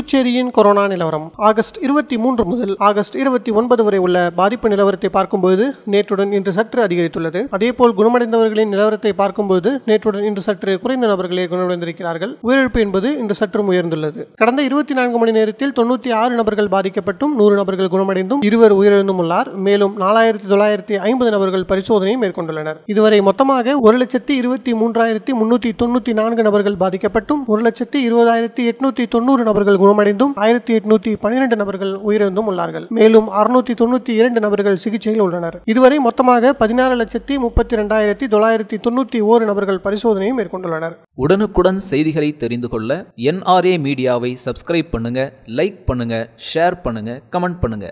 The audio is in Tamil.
புதுச்சேரியின் கொரோனா நிலவரம் ஆகஸ்ட் இருபத்தி மூன்று முதல் ஆகஸ்ட் இருபத்தி ஒன்பது வரை உள்ள பாதிப்பு நிலவரத்தை பார்க்கும்போது நேற்றுடன் இன்று சற்று அதிகரித்துள்ளது அதேபோல் குணமடைந்தவர்களின் நிலவரத்தை பார்க்கும்போது நேற்றுடன் இன்று சற்று குறைந்த நபர்களே குணமடைந்திருக்கிறார்கள் உயிரிழப்பு என்பது இன்று சற்றும் உயர்ந்துள்ளது கடந்த இருபத்தி நான்கு மணி நேரத்தில் தொண்ணூற்றி ஆறு நபர்கள் பாதிக்கப்பட்டும் நூறு நபர்கள் குணமடைந்தும் இருவர் உயிரிழந்தும் உள்ளார் மேலும் நாலாயிரத்தி தொள்ளாயிரத்தி ஐம்பது நபர்கள் பரிசோதனை மேற்கொண்டுள்ளனர் இதுவரை மொத்தமாக ஒரு லட்சத்தி இருபத்தி மூன்றாயிரத்தி முன்னூற்றி தொண்ணூற்றி நான்கு நபர்கள் பாதிக்கப்பட்டும் ஒரு லட்சத்தி இருபதாயிரத்தி எட்நூற்றி தொண்ணூறு நபர்கள் சுகமடைந்தும் ஆயிரத்தி எட்நூத்தி பன்னிரண்டு நபர்கள் உயிரிழந்தும் உள்ளார்கள் மேலும் அறுநூத்தி தொண்ணூத்தி இரண்டு நபர்கள் சிகிச்சையில் உள்ளனர் இதுவரை மொத்தமாக பதினாறு லட்சத்தி முப்பத்தி இரண்டாயிரத்தி தொள்ளாயிரத்தி தொண்ணூத்தி ஓரு நபர்கள் பரிசோதனையும் மேற்கொண்டுள்ளனர் உடனுக்குடன் செய்திகளை தெரிந்து கொள்ள என்ஆர்ஏ மீடியாவை சப்ஸ்கிரைப் பண்ணுங்க லைக் பண்ணுங்க ஷேர் பண்ணுங்க கமெண்ட் பண்ணுங்க